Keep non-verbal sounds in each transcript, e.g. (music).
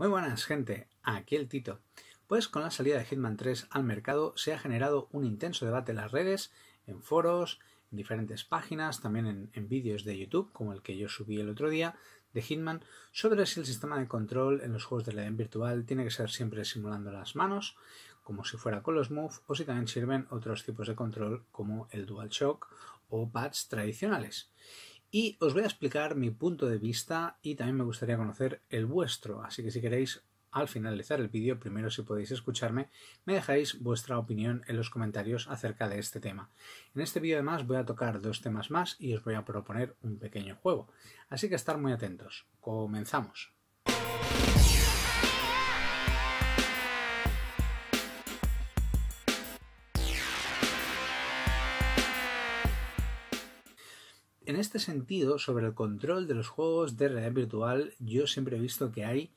Muy buenas, gente. Aquí el Tito. Pues con la salida de Hitman 3 al mercado se ha generado un intenso debate en las redes, en foros, en diferentes páginas, también en, vídeos de YouTube, como el que yo subí el otro día, de Hitman, sobre si el sistema de control en los juegos de la virtual tiene que ser siempre simulando las manos, como si fuera con los Move, o si también sirven otros tipos de control como el DualShock o pads tradicionales y os voy a explicar mi punto de vista y también me gustaría conocer el vuestro, así que si queréis al finalizar el vídeo, primero si podéis escucharme, me dejáis vuestra opinión en los comentarios acerca de este tema. En este vídeo además voy a tocar dos temas más y os voy a proponer un pequeño juego, así que estar muy atentos. Comenzamos. En este sentido, sobre el control de los juegos de realidad virtual, yo siempre he visto que hay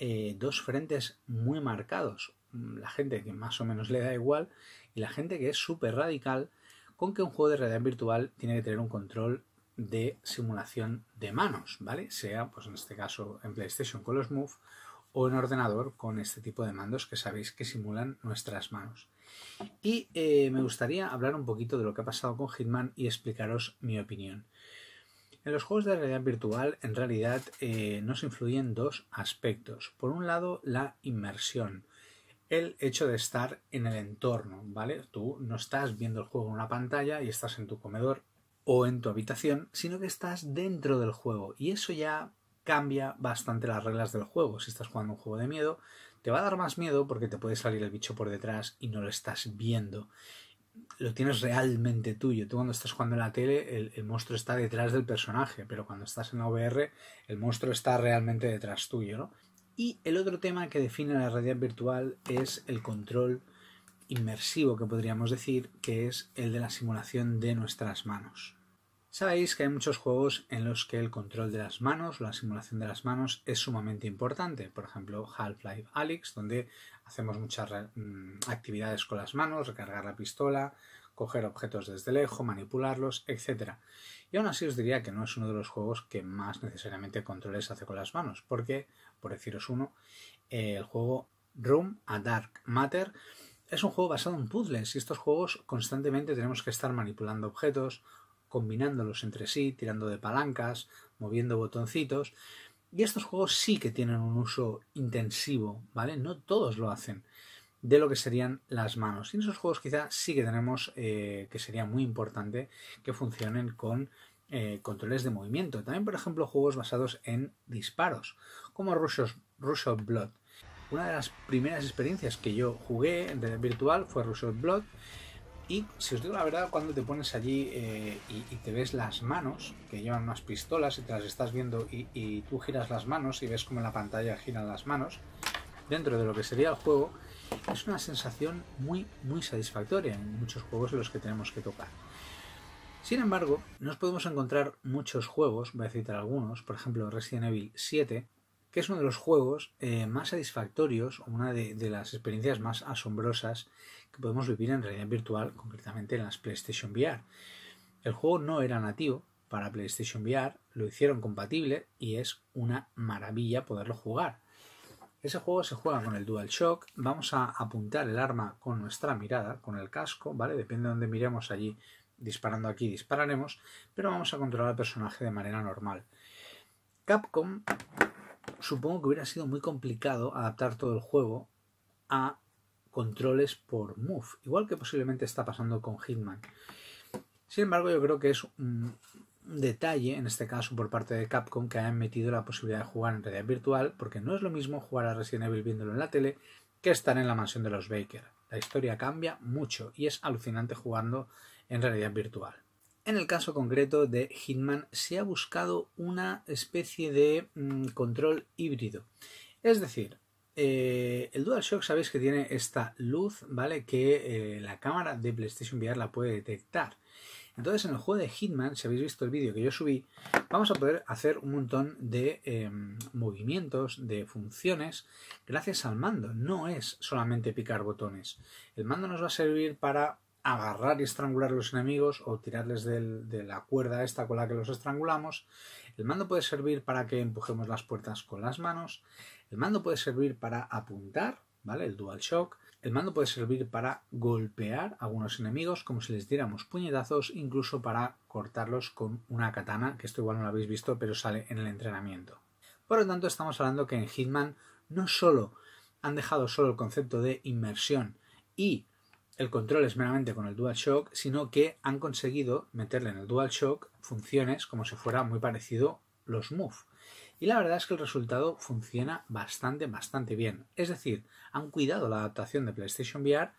eh, dos frentes muy marcados. La gente que más o menos le da igual y la gente que es súper radical con que un juego de realidad virtual tiene que tener un control de simulación de manos, ¿vale? Sea, pues en este caso, en PlayStation con los Move o en ordenador con este tipo de mandos que sabéis que simulan nuestras manos. Y eh, me gustaría hablar un poquito de lo que ha pasado con Hitman y explicaros mi opinión. En los juegos de realidad virtual, en realidad, eh, nos influyen dos aspectos. Por un lado, la inmersión, el hecho de estar en el entorno, ¿vale? Tú no estás viendo el juego en una pantalla y estás en tu comedor o en tu habitación, sino que estás dentro del juego. Y eso ya cambia bastante las reglas del juego. Si estás jugando un juego de miedo, te va a dar más miedo porque te puede salir el bicho por detrás y no lo estás viendo. Lo tienes realmente tuyo. Tú cuando estás jugando en la tele, el, monstruo está detrás del personaje, pero cuando estás en la VR, el monstruo está realmente detrás tuyo, Y el otro tema que define la realidad virtual es el control inmersivo, que podríamos decir, que es el de la simulación de nuestras manos. Sabéis que hay muchos juegos en los que el control de las manos, la simulación de las manos es sumamente importante. Por ejemplo, Half-Life Alyx, donde hacemos muchas mm, actividades con las manos, recargar la pistola, coger objetos desde lejos, manipularlos, etc. Y aún así os diría que no es uno de los juegos que más necesariamente controles hace con las manos, porque, por deciros uno, el juego Room a Dark Matter es un juego basado en puzzles y estos juegos constantemente tenemos que estar manipulando objetos, combinándolos entre sí, tirando de palancas, moviendo botoncitos. Y estos juegos sí que tienen un uso intensivo, ¿vale? No todos lo hacen de lo que serían las manos. Y en esos juegos quizá sí que tenemos eh, que sería muy importante que funcionen con eh, controles de movimiento. También, por ejemplo, juegos basados en disparos, como Rush of, Blood. Una de las primeras experiencias que yo jugué en virtual fue Rush of Blood y si os digo la verdad, cuando te pones allí eh, y, te ves las manos, que llevan unas pistolas y te las estás viendo y, tú giras las manos y ves como la pantalla gira las manos, dentro de lo que sería el juego, es una sensación muy, muy satisfactoria en muchos juegos en los que tenemos que tocar. Sin embargo, nos podemos encontrar muchos juegos, voy a citar algunos, por ejemplo Resident Evil 7, que es uno de los juegos eh, más satisfactorios, O una de, las experiencias más asombrosas que podemos vivir en realidad virtual, concretamente en las PlayStation VR. El juego no era nativo para PlayStation VR, lo hicieron compatible y es una maravilla poderlo jugar. Ese juego se juega con el DualShock, vamos a apuntar el arma con nuestra mirada, con el casco, ¿vale? Depende de dónde miremos allí, disparando aquí dispararemos, pero vamos a controlar al personaje de manera normal. Capcom supongo que hubiera sido muy complicado adaptar todo el juego a controles por move, igual que posiblemente está pasando con Hitman. Sin embargo, yo creo que es un detalle, en este caso por parte de Capcom, que hayan metido la posibilidad de jugar en realidad virtual, porque no es lo mismo jugar a Resident Evil viéndolo en la tele que estar en la mansión de los Baker. La historia cambia mucho y es alucinante jugando en realidad virtual. En el caso concreto de Hitman se ha buscado una especie de mm, control híbrido. Es decir, eh, el DualShock sabéis que tiene esta luz, ¿vale? Que eh, la cámara de PlayStation VR la puede detectar. Entonces en el juego de Hitman, si habéis visto el vídeo que yo subí, vamos a poder hacer un montón de em, movimientos, de funciones, gracias al mando. No es solamente picar botones. El mando nos va a servir para agarrar y estrangular a los enemigos o tirarles de la cuerda esta con la que los estrangulamos. El mando puede servir para que empujemos las puertas con las manos. El mando puede servir para apuntar, ¿vale? El dual shock. El mando puede servir para golpear a algunos enemigos como si les diéramos puñetazos, incluso para cortarlos con una katana, que esto igual no lo habéis visto, pero sale en el entrenamiento. Por lo tanto, estamos hablando que en Hitman no solo han dejado solo el concepto de inmersión y el control es meramente con el DualShock, sino que han conseguido meterle en el DualShock funciones como si fuera muy parecido los Move. Y la verdad es que el resultado funciona bastante, bastante bien. Es decir, han cuidado la adaptación de PlayStation VR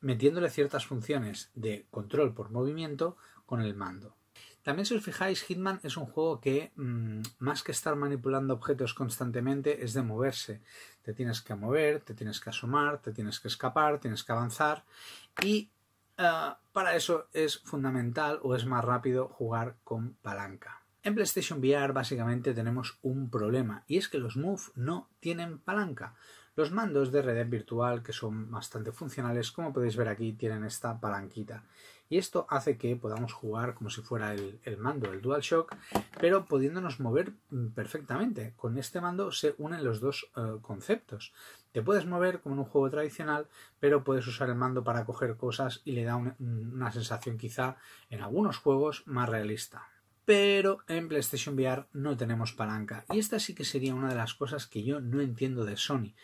metiéndole ciertas funciones de control por movimiento con el mando. También si os fijáis, Hitman es un juego que mm, más que estar manipulando objetos constantemente es de moverse. Te tienes que mover, te tienes que asomar, te tienes que escapar, tienes que avanzar y eh, para eso es fundamental o es más rápido jugar con palanca. En PlayStation VR básicamente tenemos un problema y es que los Move no tienen palanca. Los mandos de red virtual que son bastante funcionales, como podéis ver aquí, tienen esta palanquita y esto hace que podamos jugar como si fuera el, mando, el DualShock, pero pudiéndonos mover perfectamente. Con este mando se unen los dos eh, conceptos. Te puedes mover como en un juego tradicional, pero puedes usar el mando para coger cosas y le da una sensación quizá en algunos juegos más realista pero en PlayStation VR no tenemos palanca. Y esta sí que sería una de las cosas que yo no entiendo de Sony.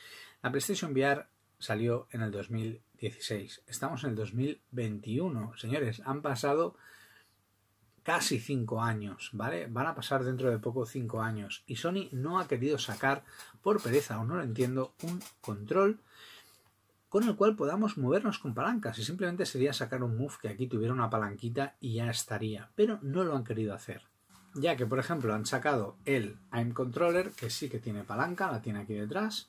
La PlayStation VR salió en el 2016. Estamos en el 2021, señores. Han pasado casi cinco años, ¿vale? Van a pasar dentro de poco cinco años. Y Sony no ha querido sacar, por pereza o no lo entiendo, un control con el cual podamos movernos con palancas. Y simplemente sería sacar un move que aquí tuviera una palanquita y ya estaría. Pero no lo han querido hacer. Ya que, por ejemplo, han sacado el AIM Controller, que sí que tiene palanca, la tiene aquí detrás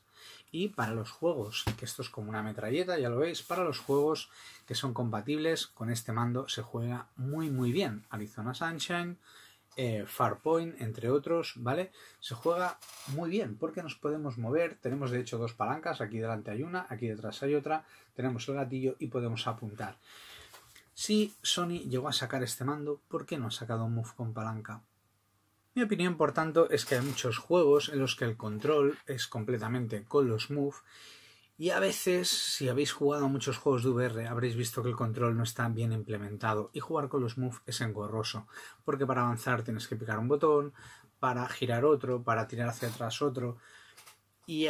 y para los juegos, que esto es como una metralleta, ya lo veis, para los juegos que son compatibles con este mando se juega muy muy bien. Arizona Sunshine, eh, Farpoint, entre otros, ¿vale? Se juega muy bien porque nos podemos mover, tenemos de hecho dos palancas, aquí delante hay una, aquí detrás hay otra, tenemos el gatillo y podemos apuntar. Si Sony llegó a sacar este mando, ¿por qué no ha sacado un Move con palanca? Mi opinión, por tanto, es que hay muchos juegos en los que el control es completamente con los move y a veces, si habéis jugado a muchos juegos de VR, habréis visto que el control no está bien implementado y jugar con los move es engorroso, porque para avanzar tienes que picar un botón, para girar otro, para tirar hacia atrás otro y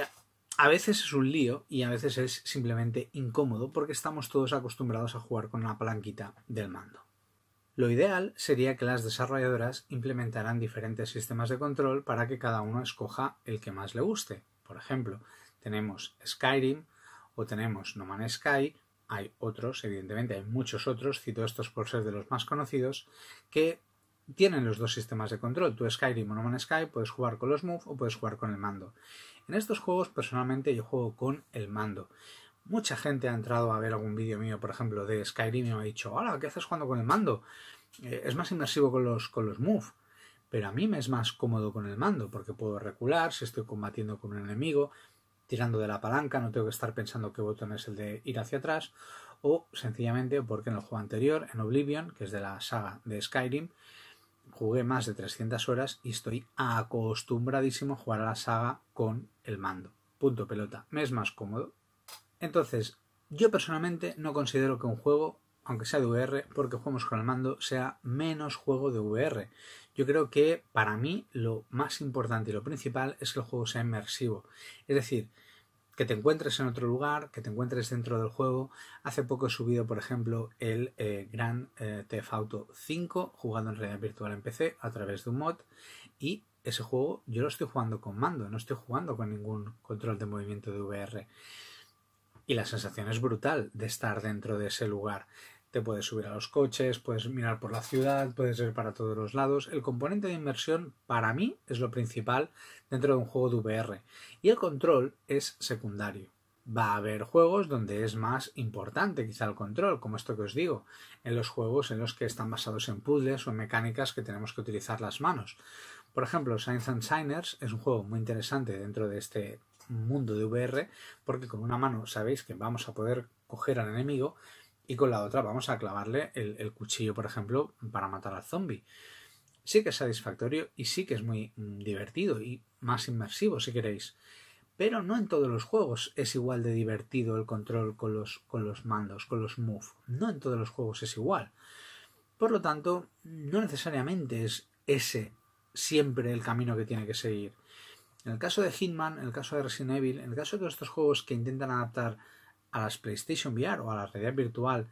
a veces es un lío y a veces es simplemente incómodo porque estamos todos acostumbrados a jugar con la palanquita del mando. Lo ideal sería que las desarrolladoras implementaran diferentes sistemas de control para que cada uno escoja el que más le guste. Por ejemplo, tenemos Skyrim o tenemos No Man's Sky, hay otros, evidentemente hay muchos otros, cito estos por ser de los más conocidos, que tienen los dos sistemas de control. Tú Skyrim o No Man's Sky puedes jugar con los Move o puedes jugar con el mando. En estos juegos personalmente yo juego con el mando. Mucha gente ha entrado a ver algún vídeo mío, por ejemplo, de Skyrim y me ha dicho, hola, ¿qué haces jugando con el mando? Eh, es más inmersivo con los, con los move, pero a mí me es más cómodo con el mando porque puedo recular si estoy combatiendo con un enemigo, tirando de la palanca, no tengo que estar pensando qué botón es el de ir hacia atrás, o sencillamente porque en el juego anterior, en Oblivion, que es de la saga de Skyrim, jugué más de 300 horas y estoy acostumbradísimo a jugar a la saga con el mando. Punto pelota. Me es más cómodo. Entonces, yo personalmente no considero que un juego, aunque sea de VR, porque jugamos con el mando, sea menos juego de VR. Yo creo que para mí lo más importante y lo principal es que el juego sea inmersivo. Es decir, que te encuentres en otro lugar, que te encuentres dentro del juego. Hace poco he subido, por ejemplo, el eh, Gran eh, Auto 5 jugado en realidad virtual en PC a través de un mod y ese juego yo lo estoy jugando con mando, no estoy jugando con ningún control de movimiento de VR y la sensación es brutal de estar dentro de ese lugar. Te puedes subir a los coches, puedes mirar por la ciudad, puedes ir para todos los lados. El componente de inmersión, para mí es lo principal dentro de un juego de VR y el control es secundario. Va a haber juegos donde es más importante quizá el control, como esto que os digo, en los juegos en los que están basados en puzzles o en mecánicas que tenemos que utilizar las manos. Por ejemplo, Science and Signers es un juego muy interesante dentro de este mundo de VR, porque con una mano sabéis que vamos a poder coger al enemigo y con la otra vamos a clavarle el, el cuchillo, por ejemplo, para matar al zombie. Sí que es satisfactorio y sí que es muy mm, divertido y más inmersivo si queréis. Pero no en todos los juegos es igual de divertido el control con los, con los mandos, con los move. No en todos los juegos es igual. Por lo tanto, no necesariamente es ese siempre el camino que tiene que seguir. En el caso de Hitman, en el caso de Resident Evil, en el caso de todos estos juegos que intentan adaptar a las PlayStation VR o a la realidad virtual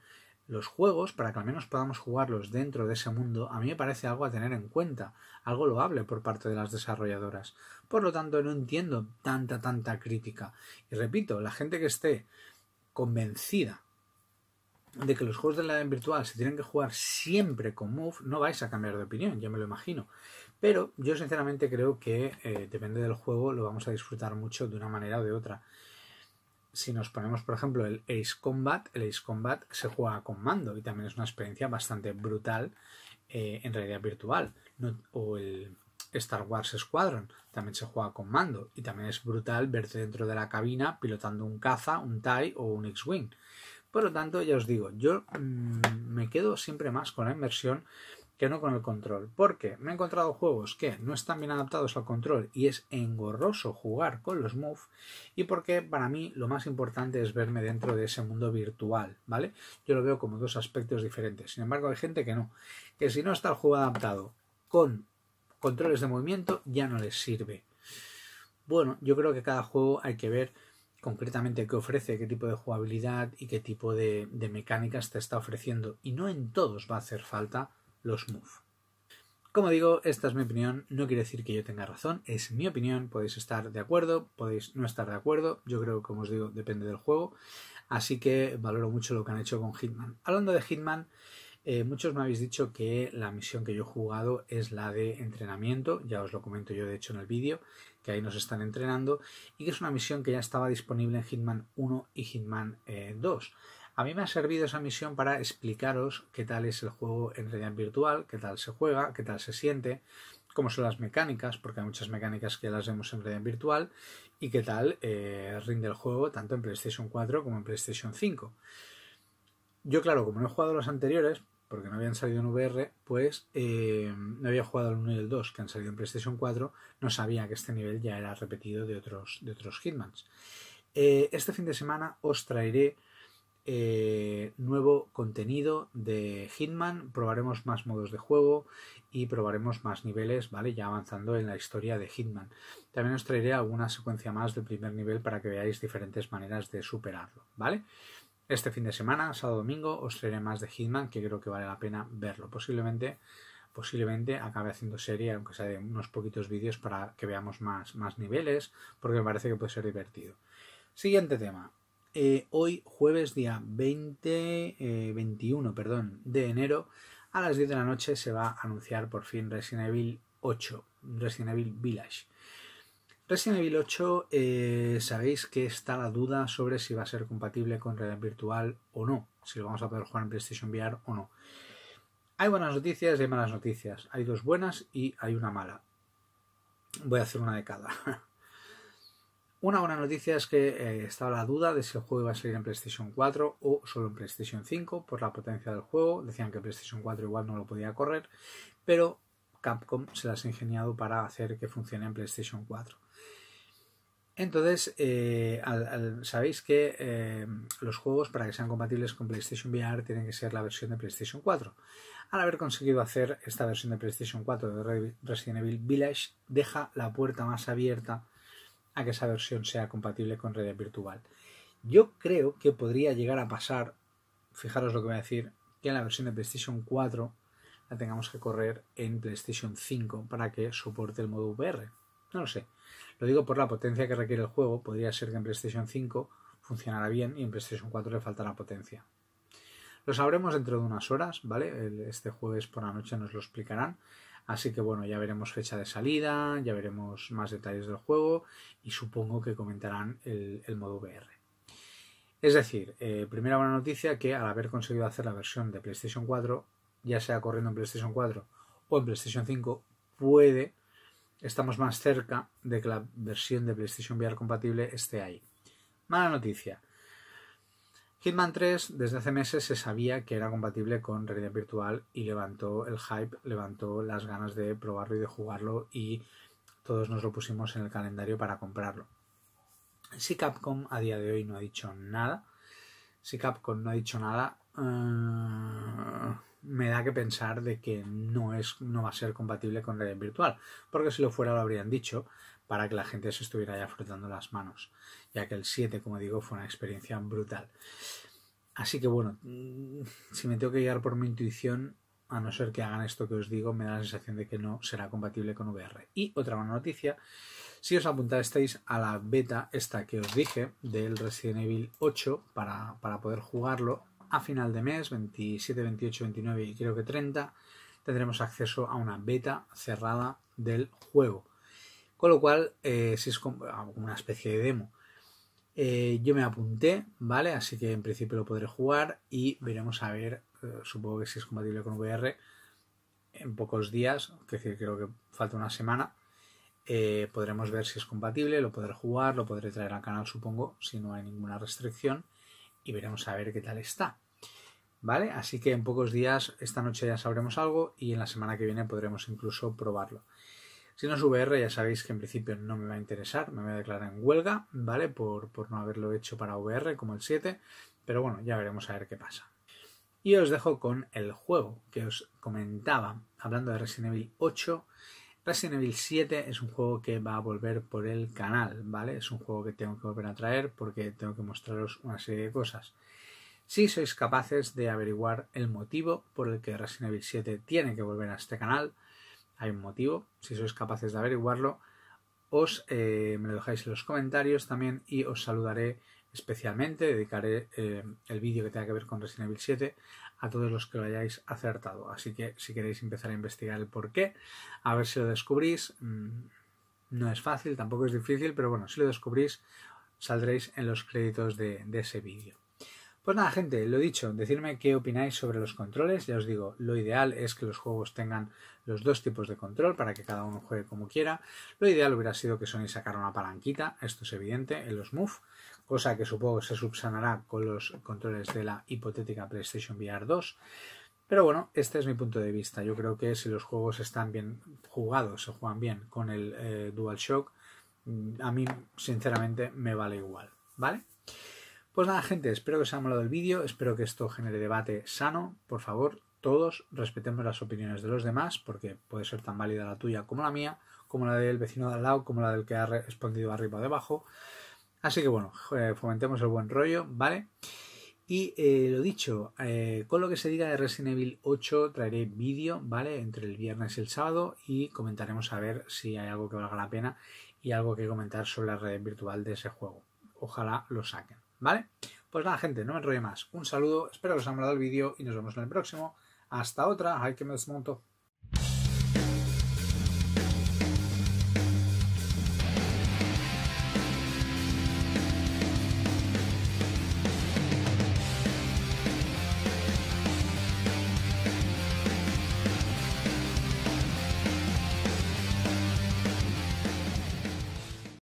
los juegos para que al menos podamos jugarlos dentro de ese mundo, a mí me parece algo a tener en cuenta, algo loable por parte de las desarrolladoras. Por lo tanto, no entiendo tanta, tanta crítica. Y repito, la gente que esté convencida de que los juegos de la realidad virtual se tienen que jugar siempre con Move, no vais a cambiar de opinión, ya me lo imagino. Pero yo sinceramente creo que eh, depende del juego, lo vamos a disfrutar mucho de una manera o de otra. Si nos ponemos, por ejemplo, el Ace Combat, el Ace Combat se juega con mando y también es una experiencia bastante brutal eh, en realidad virtual. o el Star Wars Squadron también se juega con mando y también es brutal verte dentro de la cabina pilotando un caza, un TIE o un X-Wing. Por lo tanto, ya os digo, yo mm, me quedo siempre más con la inversión que no con el control. Porque me he encontrado juegos que no están bien adaptados al control y es engorroso jugar con los move. Y porque para mí lo más importante es verme dentro de ese mundo virtual, ¿vale? Yo lo veo como dos aspectos diferentes. Sin embargo, hay gente que no. Que si no está el juego adaptado con controles de movimiento, ya no les sirve. Bueno, yo creo que cada juego hay que ver concretamente qué ofrece, qué tipo de jugabilidad y qué tipo de mecánicas te está ofreciendo. Y no en todos va a hacer falta los move. Como digo, esta es mi opinión, no quiere decir que yo tenga razón, es mi opinión, podéis estar de acuerdo, podéis no estar de acuerdo, yo creo, como os digo, depende del juego, así que valoro mucho lo que han hecho con Hitman. Hablando de Hitman, eh, muchos me habéis dicho que la misión que yo he jugado es la de entrenamiento, ya os lo comento yo de hecho en el vídeo, que ahí nos están entrenando, y que es una misión que ya estaba disponible en Hitman 1 y Hitman 2. Eh, a mí me ha servido esa misión para explicaros qué tal es el juego en realidad virtual, qué tal se juega, qué tal se siente, cómo son las mecánicas, porque hay muchas mecánicas que las vemos en realidad virtual, y qué tal eh, rinde el juego tanto en PlayStation 4 como en PlayStation 5. Yo, claro, como no he jugado los anteriores, porque no habían salido en VR, pues eh, no había jugado el 1 y el 2 que han salido en PlayStation 4, no sabía que este nivel ya era repetido de otros, de otros Hitmans. Eh, este fin de semana os traeré eh, nuevo contenido de Hitman, probaremos más modos de juego y probaremos más niveles, ¿vale? Ya avanzando en la historia de Hitman. También os traeré alguna secuencia más de primer nivel para que veáis diferentes maneras de superarlo, ¿vale? Este fin de semana, sábado domingo, os traeré más de Hitman que creo que vale la pena verlo. Posiblemente, posiblemente acabe haciendo serie, aunque sea de unos poquitos vídeos para que veamos más, más niveles, porque me parece que puede ser divertido. Siguiente tema, eh, hoy jueves día 20, 21 eh, perdón, de enero a las 10 de la noche se va a anunciar por fin Resident Evil 8, Resident Evil Village. Resident Evil 8 eh, sabéis que está la duda sobre si va a ser compatible con red virtual o no, si lo vamos a poder jugar en PlayStation VR o no. Hay buenas noticias y hay malas noticias. Hay dos buenas y hay una mala. Voy a hacer una de cada. (laughs) Una buena noticia es que eh, estaba la duda de si el juego iba a salir en PlayStation 4 o solo en PlayStation 5 por la potencia del juego. Decían que PlayStation 4 igual no lo podía correr, pero Capcom se las ha ingeniado para hacer que funcione en PlayStation 4. Entonces, eh, sabéis que eh, los juegos para que sean compatibles con PlayStation VR tienen que ser la versión de PlayStation 4. Al haber conseguido hacer esta versión de PlayStation 4 de Resident Evil Village, deja la puerta más abierta a que esa versión sea compatible con red virtual. Yo creo que podría llegar a pasar, fijaros lo que voy a decir, que en la versión de PlayStation 4 la tengamos que correr en PlayStation 5 para que soporte el modo VR. No lo sé. Lo digo por la potencia que requiere el juego. Podría ser que en PlayStation 5 funcionará bien y en PlayStation 4 le faltara potencia. Lo sabremos dentro de unas horas, ¿vale? Este jueves por la noche nos lo explicarán. Así que bueno, ya veremos fecha de salida, ya veremos más detalles del juego y supongo que comentarán el, modo VR. Es decir, eh, primera buena noticia que al haber conseguido hacer la versión de PlayStation 4, ya sea corriendo en PlayStation 4 o en PlayStation 5, puede, estamos más cerca de que la versión de PlayStation VR compatible esté ahí. Mala noticia, Hitman 3 desde hace meses se sabía que era compatible con realidad virtual y levantó el hype, levantó las ganas de probarlo y de jugarlo y todos nos lo pusimos en el calendario para comprarlo. Si Capcom a día de hoy no ha dicho nada, si Capcom no ha dicho nada, eh, me da que pensar de que no, es, no va a ser compatible con realidad virtual, porque si lo fuera lo habrían dicho, para que la gente se estuviera ya frotando las manos, ya que el 7, como digo, fue una experiencia brutal. Así que bueno, mm, si me tengo que guiar por mi intuición, a no ser que hagan esto que os digo, me da la sensación de que no será compatible con VR. Y otra buena noticia, si os apuntáis a la beta esta que os dije del Resident Evil 8 para, para poder jugarlo, a final de mes, 27, 28, 29 y creo que 30, tendremos acceso a una beta cerrada del juego. Con lo cual, eh, si es ah, como una especie de demo. Eh, yo me apunté, ¿vale? Así que en principio lo podré jugar y veremos a ver, eh, supongo que si es compatible con VR, en pocos días, que creo que falta una semana, podremos ver si es compatible, lo podré jugar, lo podré traer al canal, supongo, si no hay ninguna restricción, y veremos a ver qué tal está. ¿Vale? Así que en pocos días, esta noche ya sabremos algo y en la semana que viene podremos incluso probarlo. Si no es VR, ya sabéis que en principio no me va a interesar, me voy a declarar en huelga, ¿vale? Por, no haberlo hecho para VR como el 7, pero bueno, ya veremos a ver qué pasa. Y os dejo con el juego que os comentaba, hablando de Resident Evil 8. Resident Evil 7 es un juego que va a volver por el canal, ¿vale? Es un juego que tengo que volver a traer porque tengo que mostraros una serie de cosas. Si sois capaces de averiguar el motivo por el que Resident Evil 7 tiene que volver a este canal, hay un motivo, si sois capaces de averiguarlo, os eh, me lo dejáis en los comentarios también y os saludaré especialmente, dedicaré eh, el vídeo que tenga que ver con Resident Evil 7 a todos los que lo hayáis acertado. Así que si queréis empezar a investigar el por qué, a ver si lo descubrís. Mm, no es fácil, tampoco es difícil, pero bueno, si lo descubrís, saldréis en los créditos de ese vídeo. Pues nada, gente, lo dicho, decirme qué opináis sobre los controles. Ya os digo, lo ideal es que los juegos tengan los dos tipos de control para que cada uno juegue como quiera. Lo ideal hubiera sido que Sony sacara una palanquita, esto es evidente, en los Move, cosa que supongo se subsanará con los controles de la hipotética PlayStation VR 2. Pero bueno, este es mi punto de vista. Yo creo que si los juegos están bien jugados, se juegan bien con el eh, DualShock, mm, a mí sinceramente me vale igual, ¿vale? Pues nada, gente, espero que os haya molado el vídeo, espero que esto genere debate sano. Por favor, todos respetemos las opiniones de los demás, porque puede ser tan válida la tuya como la mía, como la del vecino de al lado, como la del que ha respondido arriba o debajo. Así que bueno, eh, fomentemos el buen rollo, ¿vale? Y eh, lo dicho, eh, con lo que se diga de Resident Evil 8 traeré vídeo, ¿vale? Entre el viernes y el sábado y comentaremos a ver si hay algo que valga la pena y algo que comentar sobre la red virtual de ese juego. Ojalá lo saquen. ¿Vale? Pues nada, gente, no me enrolle más. Un saludo, espero que os haya gustado el vídeo y nos vemos en el próximo. Hasta otra, hay que me desmonto.